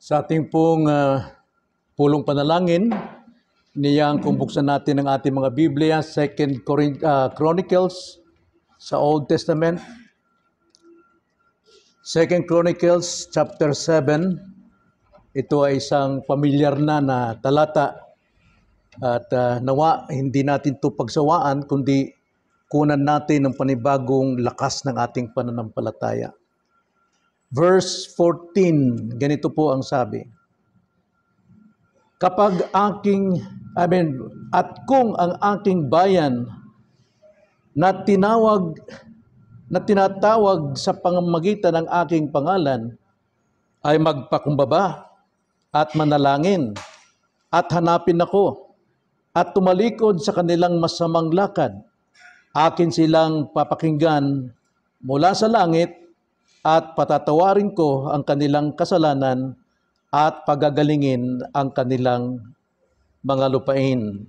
Sa ating pong uh, pulong panalangin, niyang kung buksan natin ang ating mga Biblia, 2 Corin- ah, Chronicles sa Old Testament, 2 Chronicles chapter 7, ito ay isang pamilyar na na talata at uh, nawa hindi natin ito pagsawaan kundi kunan natin ng panibagong lakas ng ating pananampalataya. Verse 14, ganito po ang sabi. Kapag aking, I mean, at kung ang aking bayan na tinawag, na tinatawag sa pangamagitan ng aking pangalan ay magpakumbaba at manalangin at hanapin ako at tumalikod sa kanilang masamang lakad. Akin silang papakinggan mula sa langit at patatawarin ko ang kanilang kasalanan at pagagalingin ang kanilang mga lupain.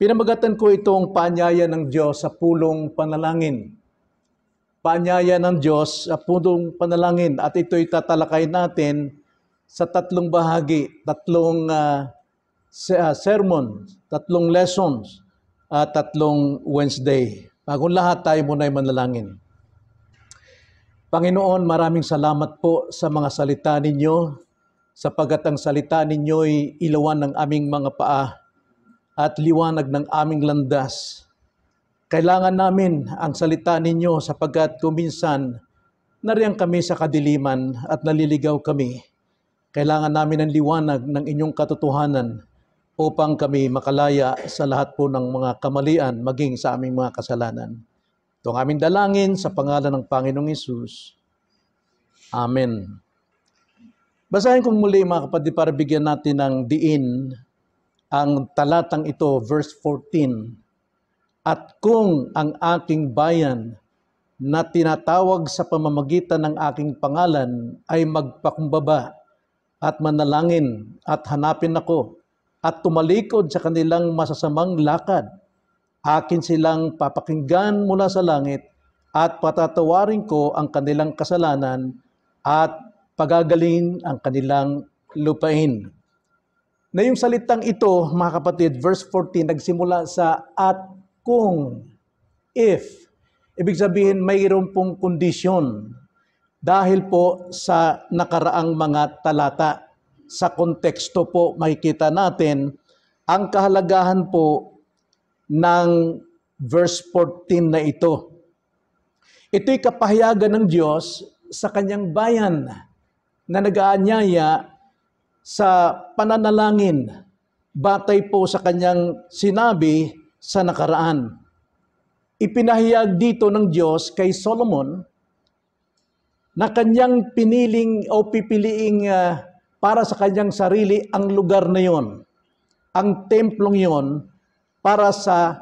Pinamagatan ko itong paanyaya ng Diyos sa pulong panalangin. Paanyaya ng Diyos sa pulong panalangin at ito'y tatalakay natin sa tatlong bahagi, tatlong uh, sermon, tatlong lessons, at uh, tatlong Wednesday. Bagong lahat tayo muna ay manalangin. Panginoon, maraming salamat po sa mga salita ninyo, sapagat ang salita ninyo'y ilawan ng aming mga paa at liwanag ng aming landas. Kailangan namin ang salita ninyo sapagat kuminsan nariyang kami sa kadiliman at naliligaw kami. Kailangan namin ang liwanag ng inyong katotohanan upang kami makalaya sa lahat po ng mga kamalian maging sa aming mga kasalanan. Ito ang aming dalangin sa pangalan ng Panginoong Isus. Amen. Basahin kong muli mga kapatid para bigyan natin ng diin ang talatang ito, verse 14. At kung ang aking bayan na tinatawag sa pamamagitan ng aking pangalan ay magpakumbaba at manalangin at hanapin ako at tumalikod sa kanilang masasamang lakad akin silang papakinggan mula sa langit at patatawarin ko ang kanilang kasalanan at pagagalingin ang kanilang lupain. Na yung salitang ito, mga kapatid, verse 14, nagsimula sa at kung, if. Ibig sabihin, mayroon pong kondisyon dahil po sa nakaraang mga talata. Sa konteksto po, makikita natin ang kahalagahan po ng verse 14 na ito. Ito'y kapahayagan ng Diyos sa kanyang bayan na nag-aanyaya sa pananalangin batay po sa kanyang sinabi sa nakaraan. Ipinahayag dito ng Diyos kay Solomon na kanyang piniling o pipiliing uh, para sa kanyang sarili ang lugar na yon, ang templong yon para sa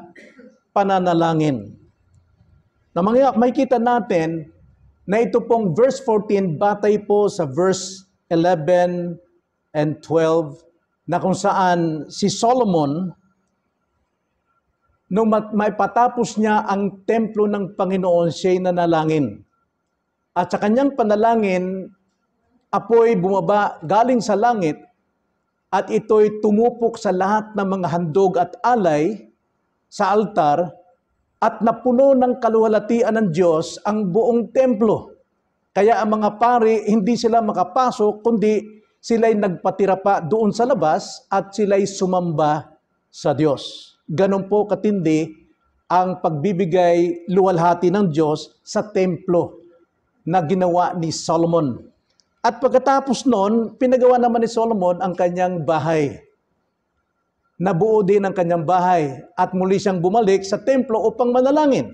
pananalangin. Na mga may kita natin na ito pong verse 14 batay po sa verse 11 and 12 na kung saan si Solomon nung may patapos niya ang templo ng Panginoon, siya'y nanalangin. At sa kanyang panalangin, apoy bumaba galing sa langit at ito'y tumupok sa lahat ng mga handog at alay sa altar at napuno ng kaluhalatian ng Diyos ang buong templo. Kaya ang mga pari hindi sila makapasok kundi sila'y nagpatira pa doon sa labas at sila'y sumamba sa Diyos. Ganon po katindi ang pagbibigay luwalhati ng Diyos sa templo na ginawa ni Solomon. At pagkatapos noon, pinagawa naman ni Solomon ang kanyang bahay. Nabuo din ang kanyang bahay at muli siyang bumalik sa templo upang manalangin.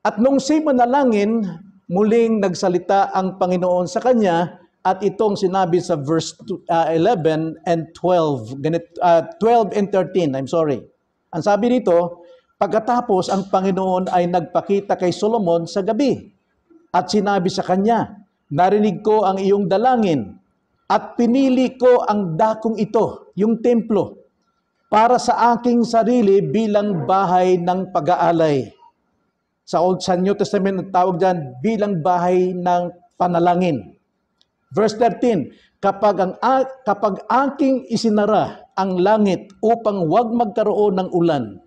At nung si manalangin, muling nagsalita ang Panginoon sa kanya at itong sinabi sa verse 11 uh, and 12, ganit, uh, 12 and 13, I'm sorry. Ang sabi dito, pagkatapos ang Panginoon ay nagpakita kay Solomon sa gabi at sinabi sa kanya, Narinig ko ang iyong dalangin at pinili ko ang dakong ito, yung templo, para sa aking sarili bilang bahay ng pag-aalay. Sa Old sa New Testament, ang tawag dyan, bilang bahay ng panalangin. Verse 13, kapag, ang, kapag aking isinara ang langit upang wag magkaroon ng ulan,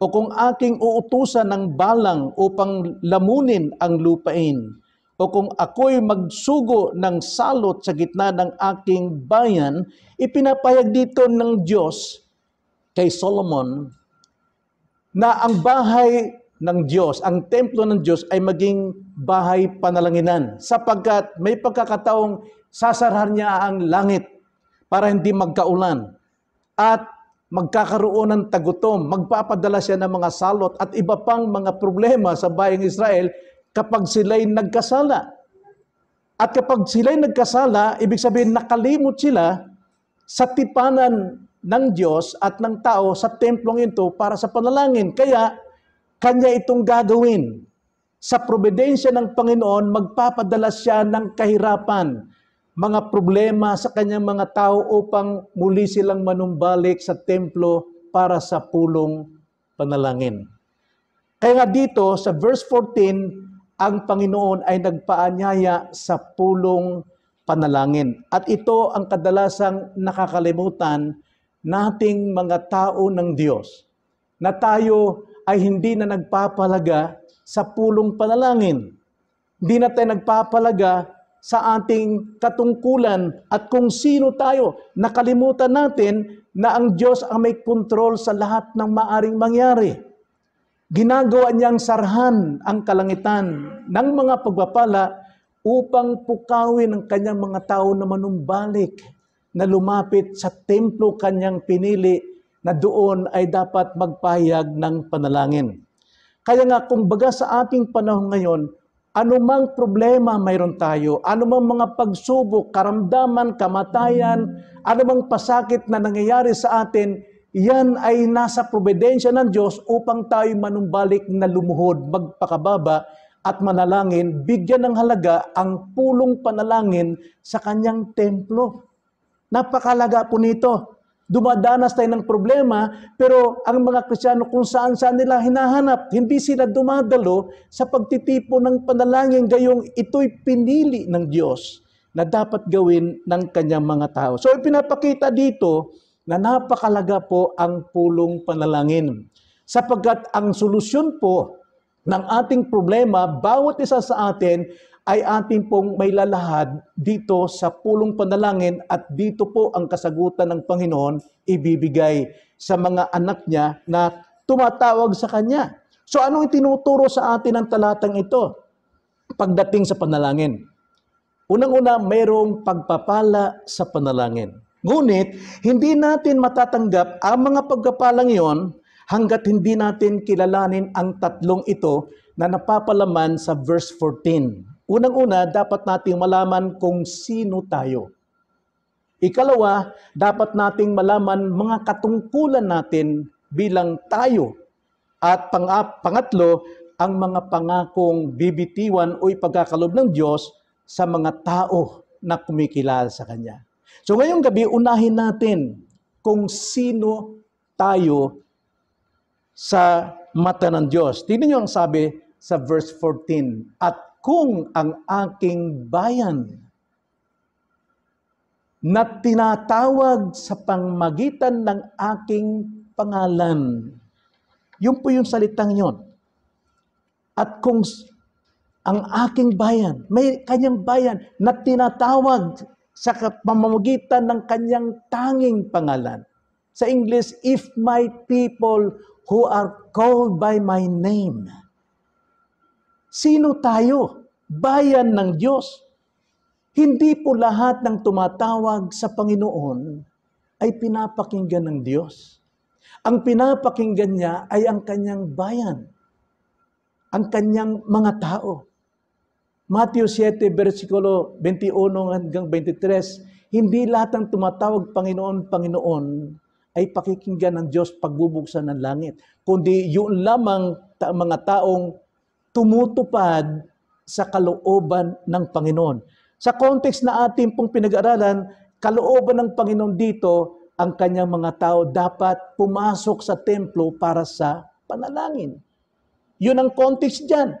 o kung aking uutusan ng balang upang lamunin ang lupain, o kung ako'y magsugo ng salot sa gitna ng aking bayan, ipinapayag dito ng Diyos kay Solomon na ang bahay ng Diyos, ang templo ng Diyos ay maging bahay panalanginan sapagkat may pagkakataong sasarhan niya ang langit para hindi magkaulan at magkakaroon ng tagutom, magpapadala siya ng mga salot at iba pang mga problema sa bayang Israel kapag sila'y nagkasala. At kapag sila'y nagkasala, ibig sabihin nakalimot sila sa tipanan ng Diyos at ng tao sa templong ito para sa panalangin. Kaya, kanya itong gagawin. Sa probedensya ng Panginoon, magpapadala siya ng kahirapan, mga problema sa kanyang mga tao upang muli silang manumbalik sa templo para sa pulong panalangin. Kaya nga dito sa verse 14, ang Panginoon ay nagpaanyaya sa pulong panalangin. At ito ang kadalasang nakakalimutan nating mga tao ng Diyos na tayo ay hindi na nagpapalaga sa pulong panalangin. Hindi na tayo nagpapalaga sa ating katungkulan at kung sino tayo. Nakalimutan natin na ang Diyos ang may kontrol sa lahat ng maaring mangyari. Ginagawa niyang sarhan ang kalangitan ng mga pagpapala upang pukawin ang kanyang mga tao na manumbalik na lumapit sa templo kanyang pinili na doon ay dapat magpahayag ng panalangin. Kaya nga kumbaga sa ating panahon ngayon, anumang problema mayroon tayo, anumang mga pagsubok, karamdaman, kamatayan, anumang pasakit na nangyayari sa atin, yan ay nasa probedensya ng Diyos upang tayo manumbalik na lumuhod, magpakababa at manalangin, bigyan ng halaga ang pulong panalangin sa kanyang templo. Napakalaga po nito. Dumadanas tayo ng problema, pero ang mga Kristiyano kung saan saan nila hinahanap, hindi sila dumadalo sa pagtitipo ng panalangin gayong ito'y pinili ng Diyos na dapat gawin ng kanyang mga tao. So ipinapakita dito na napakalaga po ang pulong panalangin. Sapagkat ang solusyon po ng ating problema, bawat isa sa atin ay atin pong may lalahad dito sa pulong panalangin at dito po ang kasagutan ng Panginoon ibibigay sa mga anak niya na tumatawag sa Kanya. So anong itinuturo sa atin ng talatang ito pagdating sa panalangin? Unang-una, mayroong pagpapala sa panalangin. Ngunit, hindi natin matatanggap ang mga pagkapalang iyon hanggat hindi natin kilalanin ang tatlong ito na napapalaman sa verse 14. Unang-una, dapat nating malaman kung sino tayo. Ikalawa, dapat nating malaman mga katungkulan natin bilang tayo. At pang pangatlo, ang mga pangakong bibitiwan o ipagkakalob ng Diyos sa mga tao na kumikilala sa Kanya. So ngayong gabi, unahin natin kung sino tayo sa mata ng Diyos. Tingnan niyo ang sabi sa verse 14, At kung ang aking bayan na tinatawag sa pangmagitan ng aking pangalan. Yun po yung salitang yon. At kung ang aking bayan, may kanyang bayan na tinatawag sa pamamagitan ng kanyang tanging pangalan. Sa English, if my people who are called by my name. Sino tayo? Bayan ng Diyos. Hindi po lahat ng tumatawag sa Panginoon ay pinapakinggan ng Diyos. Ang pinapakinggan niya ay ang kanyang bayan, ang kanyang mga tao. Matthew 7, versikulo 21 hanggang 23, hindi lahat ng tumatawag Panginoon, Panginoon ay pakikinggan ng Diyos pagbubuksan ng langit, kundi yun lamang ta- mga taong tumutupad sa kalooban ng Panginoon. Sa context na ating pong pinag-aralan, kalooban ng Panginoon dito, ang kanyang mga tao dapat pumasok sa templo para sa panalangin. Yun ang context dyan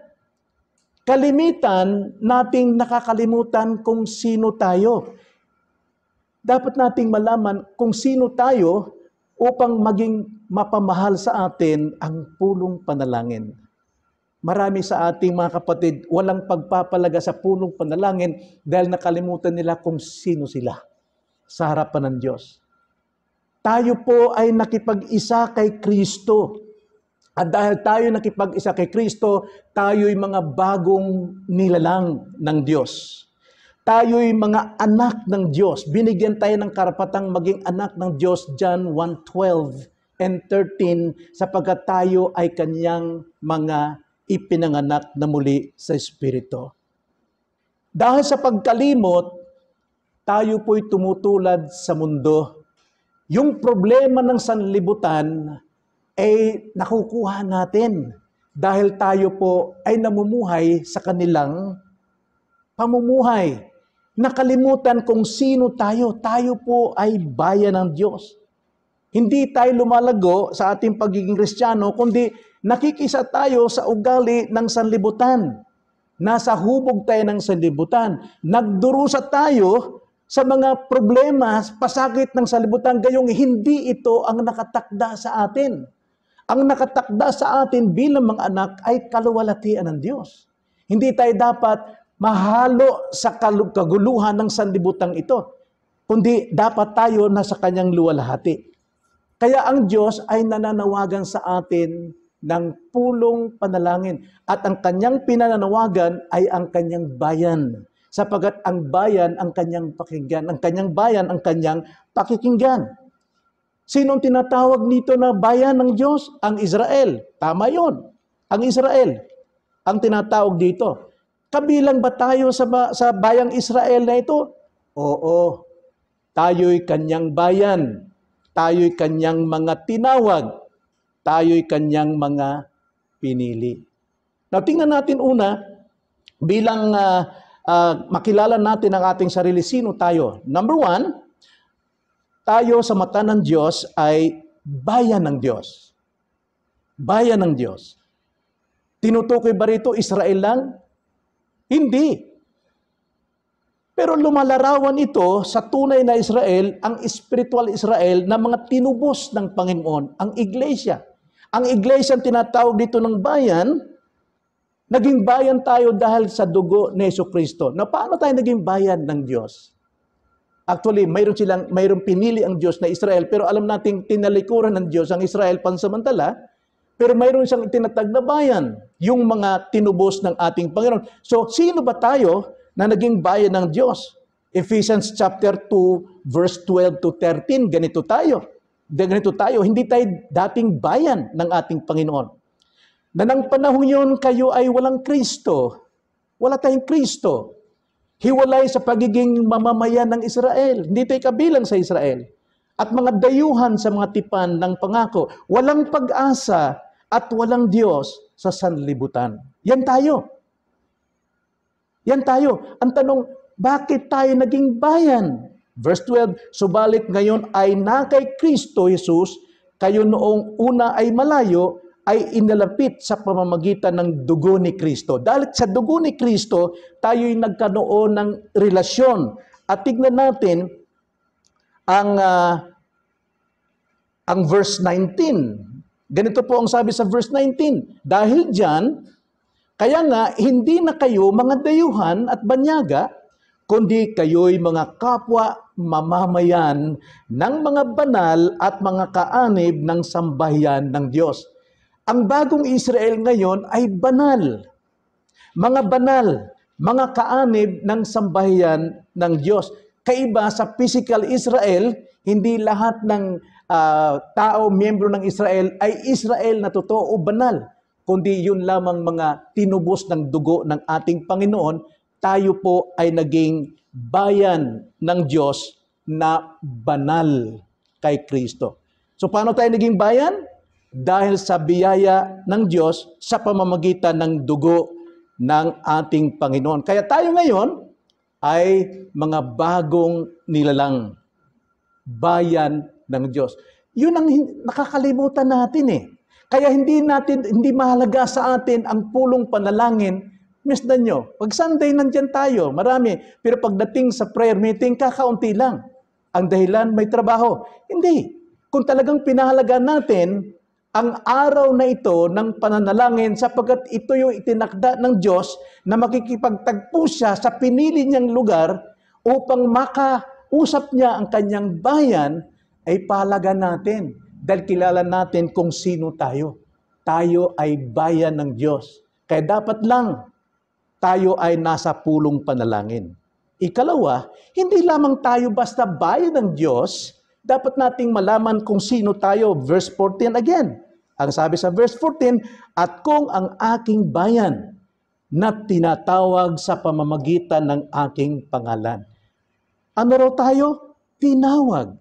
kalimitan nating nakakalimutan kung sino tayo. Dapat nating malaman kung sino tayo upang maging mapamahal sa atin ang pulong panalangin. Marami sa ating mga kapatid, walang pagpapalaga sa pulong panalangin dahil nakalimutan nila kung sino sila sa harapan ng Diyos. Tayo po ay nakipag-isa kay Kristo. At dahil tayo nakipag-isa kay Kristo, tayo'y mga bagong nilalang ng Diyos. Tayo'y mga anak ng Diyos. Binigyan tayo ng karapatang maging anak ng Diyos, John 1.12 and 13, sapagkat tayo ay kanyang mga ipinanganak na muli sa Espiritu. Dahil sa pagkalimot, tayo po'y tumutulad sa mundo. Yung problema ng sanlibutan ay nakukuha natin dahil tayo po ay namumuhay sa kanilang pamumuhay. Nakalimutan kung sino tayo. Tayo po ay bayan ng Diyos. Hindi tayo lumalago sa ating pagiging Kristiyano, kundi nakikisa tayo sa ugali ng sanlibutan. Nasa hubog tayo ng sanlibutan. Nagdurusa tayo sa mga problema, pasakit ng sanlibutan, gayong hindi ito ang nakatakda sa atin ang nakatakda sa atin bilang mga anak ay kaluwalhatian ng Diyos. Hindi tayo dapat mahalo sa kaguluhan ng sandibutang ito, kundi dapat tayo nasa kanyang luwalhati. Kaya ang Diyos ay nananawagan sa atin ng pulong panalangin at ang kanyang pinananawagan ay ang kanyang bayan sapagat ang bayan ang kanyang pakinggan, ang kanyang bayan ang kanyang pakikinggan. Sino ang tinatawag nito na bayan ng Diyos? Ang Israel. Tama yon. Ang Israel. Ang tinatawag dito. Kabilang ba tayo sa, ba- sa bayang Israel na ito? Oo. Tayo'y kanyang bayan. Tayo'y kanyang mga tinawag. Tayo'y kanyang mga pinili. Now, tingnan natin una, bilang uh, uh, makilala natin ang ating sarili, sino tayo? Number one, tayo sa mata ng Diyos ay bayan ng Diyos. Bayan ng Diyos. Tinutukoy ba rito Israel lang? Hindi. Pero lumalarawan ito sa tunay na Israel, ang spiritual Israel na mga tinubos ng Panginoon, ang iglesia. Ang iglesia ang tinatawag dito ng bayan, naging bayan tayo dahil sa dugo ni Yeso Kristo. Na paano tayo naging bayan ng Diyos? Actually, mayroon silang mayroon pinili ang Diyos na Israel, pero alam nating tinalikuran ng Diyos ang Israel pansamantala, pero mayroon siyang itinatag na bayan, yung mga tinubos ng ating Panginoon. So, sino ba tayo na naging bayan ng Diyos? Ephesians chapter 2 verse 12 to 13, ganito tayo. Ganito tayo, hindi tayo dating bayan ng ating Panginoon. Na nang panahon yun, kayo ay walang Kristo. Wala tayong Kristo hiwalay sa pagiging mamamayan ng Israel. Hindi tayo kabilang sa Israel. At mga dayuhan sa mga tipan ng pangako. Walang pag-asa at walang Diyos sa sanlibutan. Yan tayo. Yan tayo. Ang tanong, bakit tayo naging bayan? Verse 12, Subalit ngayon ay na kay Kristo Jesus, kayo noong una ay malayo, ay inalapit sa pamamagitan ng dugo ni Kristo. Dahil sa dugo ni Kristo, tayo'y nagkanoon ng relasyon. At tignan natin ang uh, ang verse 19. Ganito po ang sabi sa verse 19. Dahil diyan, kaya nga hindi na kayo mga dayuhan at banyaga, kundi kayo'y mga kapwa mamamayan ng mga banal at mga kaanib ng sambahayan ng Diyos. Ang bagong Israel ngayon ay banal. Mga banal, mga kaanib ng sambahayan ng Diyos. Kaiba sa physical Israel, hindi lahat ng uh, tao, miyembro ng Israel, ay Israel na totoo o banal. Kundi yun lamang mga tinubos ng dugo ng ating Panginoon, tayo po ay naging bayan ng Diyos na banal kay Kristo. So paano tayo naging bayan? dahil sa biyaya ng Diyos sa pamamagitan ng dugo ng ating Panginoon. Kaya tayo ngayon ay mga bagong nilalang bayan ng Diyos. Yun ang nakakalimutan natin eh. Kaya hindi natin hindi mahalaga sa atin ang pulong panalangin. Miss na nyo, pag Sunday nandyan tayo, marami. Pero pagdating sa prayer meeting, kakaunti lang. Ang dahilan, may trabaho. Hindi. Kung talagang pinahalaga natin ang araw na ito ng pananalangin sapagkat ito yung itinakda ng Diyos na makikipagtagpo siya sa pinili niyang lugar upang makausap niya ang kanyang bayan ay palagan natin dahil kilala natin kung sino tayo. Tayo ay bayan ng Diyos. Kaya dapat lang tayo ay nasa pulong panalangin. Ikalawa, hindi lamang tayo basta bayan ng Diyos, dapat nating malaman kung sino tayo. Verse 14 again. Ang sabi sa verse 14, At kung ang aking bayan na tinatawag sa pamamagitan ng aking pangalan. Ano raw tayo? Tinawag.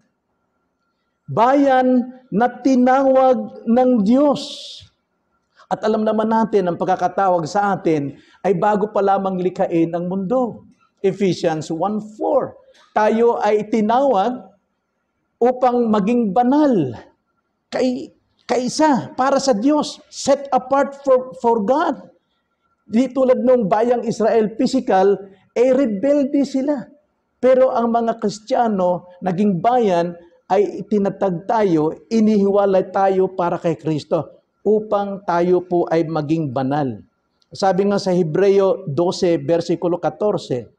Bayan na tinawag ng Diyos. At alam naman natin, ang pagkakatawag sa atin ay bago pa lamang likain ang mundo. Ephesians 1.4 Tayo ay tinawag upang maging banal, kay, kaisa para sa Diyos, set apart for, for God. Di tulad nung bayang Israel physical, ay eh, rebelde sila. Pero ang mga Kristiyano, naging bayan, ay itinatag tayo, inihiwalay tayo para kay Kristo upang tayo po ay maging banal. Sabi nga sa Hebreo 12, versikulo 14,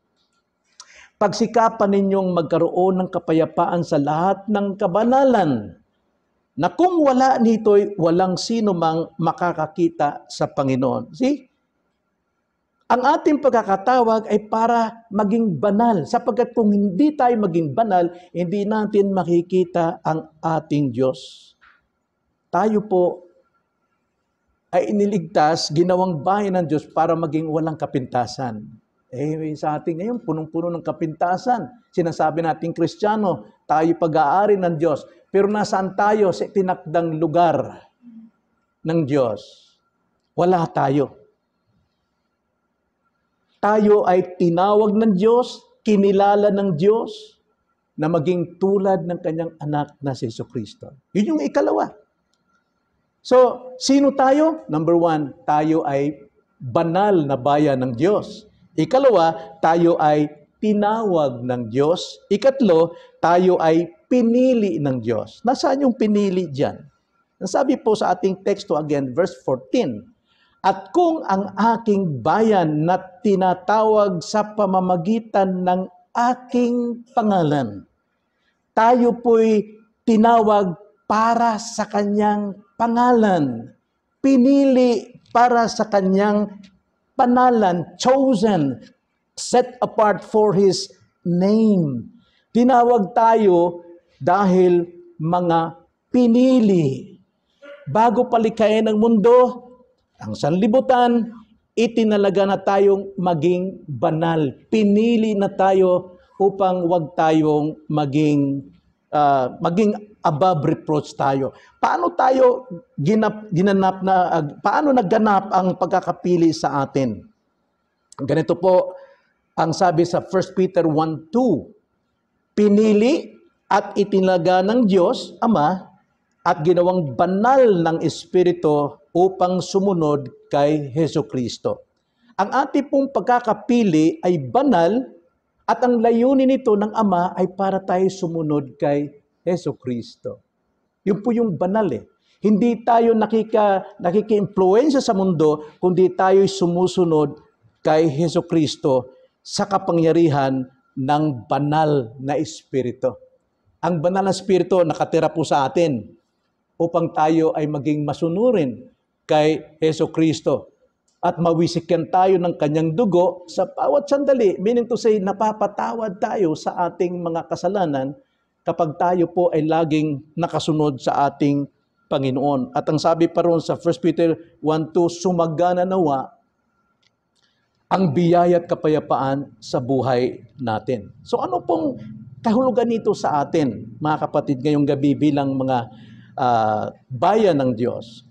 Pagsikapan ninyong magkaroon ng kapayapaan sa lahat ng kabanalan na kung wala nito'y walang sino mang makakakita sa Panginoon. See? Ang ating pagkakatawag ay para maging banal sapagkat kung hindi tayo maging banal, hindi natin makikita ang ating Diyos. Tayo po ay iniligtas, ginawang bahay ng Diyos para maging walang kapintasan. Eh, eh, sa atin ngayon, punong-puno ng kapintasan. Sinasabi natin, Kristiyano, tayo pag-aari ng Diyos. Pero nasaan tayo sa tinakdang lugar ng Diyos? Wala tayo. Tayo ay tinawag ng Diyos, kinilala ng Diyos, na maging tulad ng kanyang anak na si Yeso Kristo. Yun yung ikalawa. So, sino tayo? Number one, tayo ay banal na bayan ng Diyos. Ikalawa, tayo ay tinawag ng Diyos. Ikatlo, tayo ay pinili ng Diyos. Nasaan yung pinili diyan? Nasabi po sa ating teksto again, verse 14, At kung ang aking bayan na tinatawag sa pamamagitan ng aking pangalan, tayo po'y tinawag para sa kanyang pangalan, pinili para sa kanyang panalan, chosen, set apart for His name. Tinawag tayo dahil mga pinili. Bago palikain ng mundo, ang sanlibutan, itinalaga na tayong maging banal. Pinili na tayo upang wag tayong maging uh, maging above reproach tayo. Paano tayo ginap, ginanap na, uh, paano nagganap ang pagkakapili sa atin? Ganito po ang sabi sa 1 Peter 1.2, Pinili at itinaga ng Diyos, Ama, at ginawang banal ng Espiritu upang sumunod kay Heso Kristo. Ang ating pong pagkakapili ay banal at ang layunin nito ng Ama ay para tayo sumunod kay Heso Kristo. Yun po yung banal eh. Hindi tayo nakika, nakiki-influensya sa mundo, kundi tayo sumusunod kay Heso Kristo sa kapangyarihan ng banal na Espiritu. Ang banal na Espiritu nakatira po sa atin upang tayo ay maging masunurin kay Heso Kristo at mawisikyan tayo ng kanyang dugo sa bawat sandali. Meaning to say, napapatawad tayo sa ating mga kasalanan kapag tayo po ay laging nakasunod sa ating Panginoon. At ang sabi pa ron sa 1 Peter 1.2, sumagana nawa ang biyaya at kapayapaan sa buhay natin. So ano pong kahulugan nito sa atin, mga kapatid, ngayong gabi bilang mga uh, bayan ng Diyos?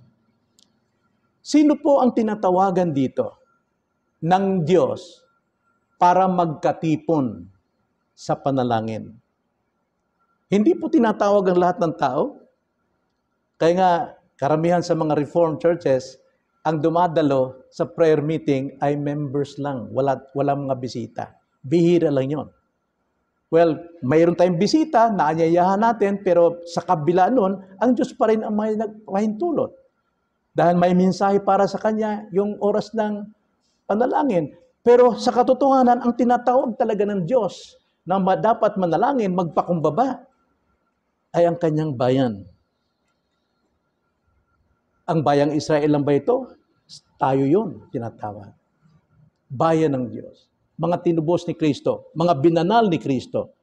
Sino po ang tinatawagan dito ng Diyos para magkatipon sa panalangin? Hindi po tinatawag ang lahat ng tao. Kaya nga, karamihan sa mga Reformed churches, ang dumadalo sa prayer meeting ay members lang. Wala, wala mga bisita. Bihira lang yon. Well, mayroon tayong bisita, naanyayahan natin, pero sa kabila nun, ang Diyos pa rin ang may nagpahintulot. Dahil may minsahe para sa kanya, yung oras ng panalangin. Pero sa katotohanan, ang tinatawag talaga ng Diyos na dapat manalangin, magpakumbaba, ay ang kanyang bayan. Ang bayang Israel lang ba ito? Tayo yun, tinatawag. Bayan ng Diyos. Mga tinubos ni Kristo, mga binanal ni Kristo.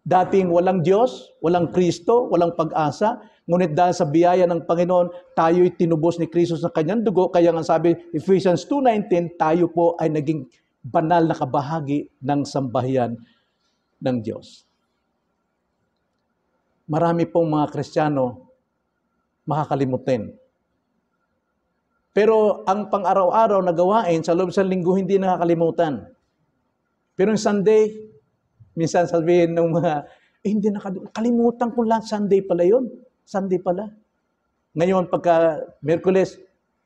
Dating walang Diyos, walang Kristo, walang pag-asa, Ngunit dahil sa biyaya ng Panginoon, tayo'y tinubos ni Kristo sa kanyang dugo. Kaya nga sabi, Ephesians 2.19, tayo po ay naging banal na kabahagi ng sambahayan ng Diyos. Marami pong mga Kristiyano makakalimutin. Pero ang pang-araw-araw na gawain sa loob sa linggo hindi nakakalimutan. Pero yung Sunday, minsan sabihin ng mga, eh, hindi nakalimutan ko lang Sunday pala yon. Sunday pala. Ngayon, pagka Merkules,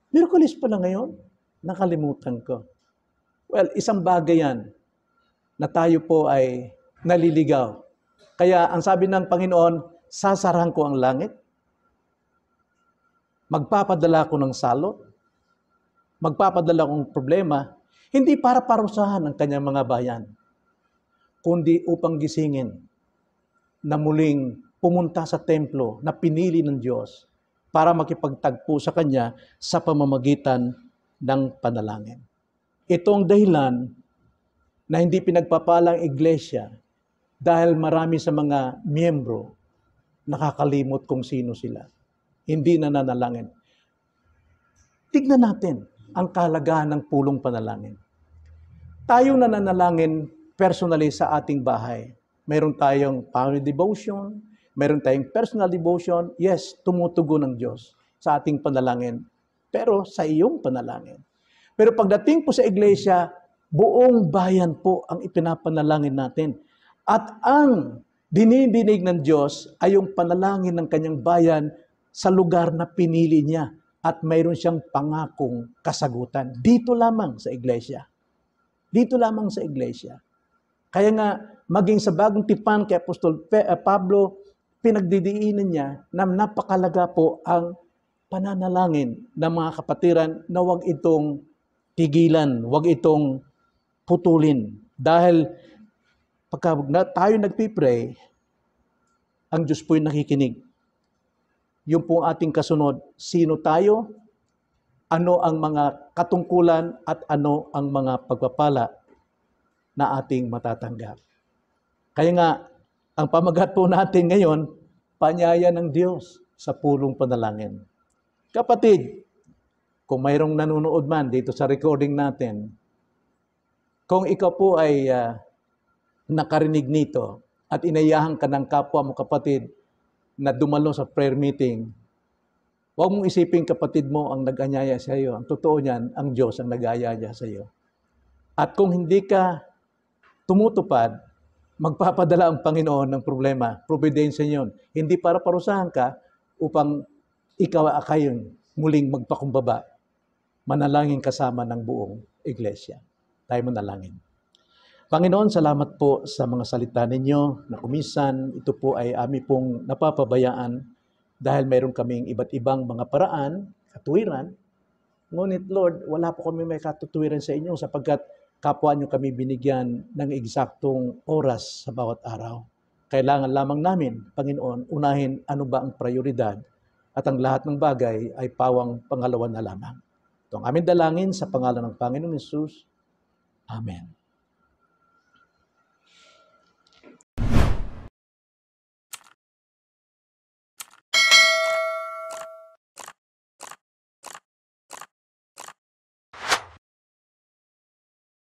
Merkules pala ngayon, nakalimutan ko. Well, isang bagay yan na tayo po ay naliligaw. Kaya ang sabi ng Panginoon, sasarahan ko ang langit, magpapadala ko ng salo, magpapadala ng problema, hindi para parusahan ang kanyang mga bayan, kundi upang gisingin na muling pumunta sa templo na pinili ng Diyos para makipagtagpo sa Kanya sa pamamagitan ng panalangin. Ito ang dahilan na hindi pinagpapalang iglesia dahil marami sa mga miyembro nakakalimot kung sino sila. Hindi na nanalangin. Tignan natin ang kalagahan ng pulong panalangin. Tayo nananalangin personally sa ating bahay. Meron tayong family devotion, Meron tayong personal devotion, yes, tumutugon ng Diyos sa ating panalangin, pero sa iyong panalangin. Pero pagdating po sa iglesia, buong bayan po ang ipinapanalangin natin. At ang dinidinig ng Diyos ay yung panalangin ng kanyang bayan sa lugar na pinili niya at mayroon siyang pangakong kasagutan. Dito lamang sa iglesia. Dito lamang sa iglesia. Kaya nga, maging sa bagong tipan kay Apostol eh, Pablo, pinagdidiinan niya na napakalaga po ang pananalangin ng mga kapatiran na wag itong pigilan, wag itong putulin. Dahil pagka tayo nagpipray, ang Diyos po yung nakikinig. Yung pong ating kasunod, sino tayo, ano ang mga katungkulan at ano ang mga pagpapala na ating matatanggap. Kaya nga, ang pamagat po natin ngayon, panyaya ng Diyos sa pulong panalangin. Kapatid, kung mayroong nanonood man dito sa recording natin, kung ikaw po ay uh, nakarinig nito at inayahan ka ng kapwa mo kapatid na dumalo sa prayer meeting, huwag mong isipin kapatid mo ang nag-anyaya sa iyo. Ang totoo niyan, ang Diyos ang nag-anyaya sa iyo. At kung hindi ka tumutupad magpapadala ang Panginoon ng problema. Providensya niyon. Hindi para parusahan ka upang ikaw akayon muling magpakumbaba. Manalangin kasama ng buong iglesia. Tayo manalangin. Panginoon, salamat po sa mga salita ninyo na kumisan. Ito po ay ami pong napapabayaan dahil mayroon kaming iba't ibang mga paraan, katuwiran. Ngunit Lord, wala po kami may katuwiran sa inyo sapagkat kapwa nyo kami binigyan ng eksaktong oras sa bawat araw. Kailangan lamang namin, Panginoon, unahin ano ba ang prioridad at ang lahat ng bagay ay pawang pangalawa na lamang. Ito ang aming dalangin sa pangalan ng Panginoong Yesus. Amen.